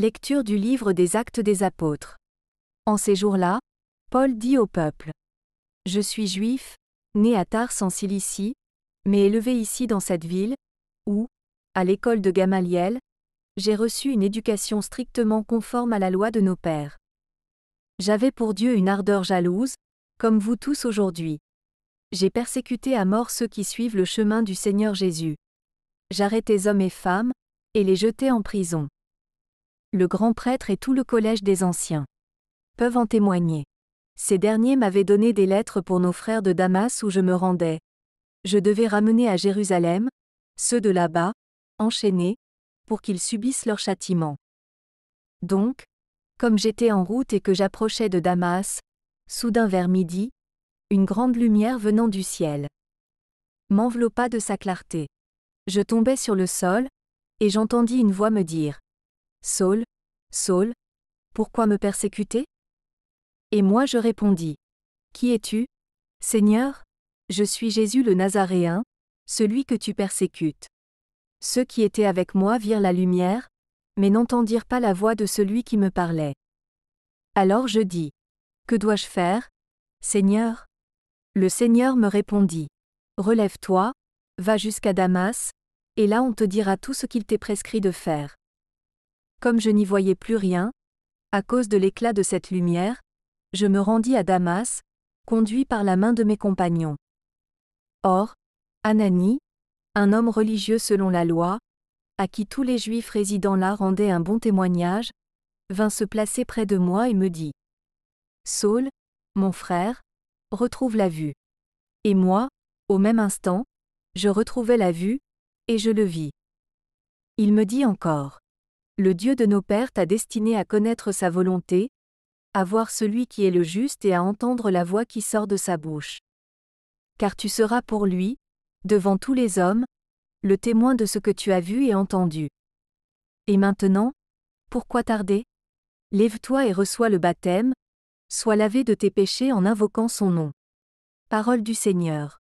Lecture du livre des actes des apôtres. En ces jours-là, Paul dit au peuple. Je suis juif, né à Tars en Cilicie, mais élevé ici dans cette ville, où, à l'école de Gamaliel, j'ai reçu une éducation strictement conforme à la loi de nos pères. J'avais pour Dieu une ardeur jalouse, comme vous tous aujourd'hui. J'ai persécuté à mort ceux qui suivent le chemin du Seigneur Jésus. J'arrêtais hommes et femmes, et les jetais en prison le grand prêtre et tout le collège des anciens peuvent en témoigner. Ces derniers m'avaient donné des lettres pour nos frères de Damas où je me rendais. Je devais ramener à Jérusalem, ceux de là-bas, enchaînés, pour qu'ils subissent leur châtiment. Donc, comme j'étais en route et que j'approchais de Damas, soudain vers midi, une grande lumière venant du ciel m'enveloppa de sa clarté. Je tombai sur le sol, et j'entendis une voix me dire Saul, Saul, pourquoi me persécuter Et moi je répondis, Qui es-tu Seigneur, je suis Jésus le Nazaréen, celui que tu persécutes. Ceux qui étaient avec moi virent la lumière, mais n'entendirent pas la voix de celui qui me parlait. Alors je dis, Que dois-je faire Seigneur Le Seigneur me répondit, Relève-toi, va jusqu'à Damas, et là on te dira tout ce qu'il t'est prescrit de faire. Comme je n'y voyais plus rien, à cause de l'éclat de cette lumière, je me rendis à Damas, conduit par la main de mes compagnons. Or, Anani, un homme religieux selon la loi, à qui tous les Juifs résidant là rendaient un bon témoignage, vint se placer près de moi et me dit Saul, mon frère, retrouve la vue. Et moi, au même instant, je retrouvai la vue, et je le vis. Il me dit encore le Dieu de nos pères t'a destiné à connaître sa volonté, à voir celui qui est le juste et à entendre la voix qui sort de sa bouche. Car tu seras pour lui, devant tous les hommes, le témoin de ce que tu as vu et entendu. Et maintenant, pourquoi tarder Lève-toi et reçois le baptême, sois lavé de tes péchés en invoquant son nom. Parole du Seigneur.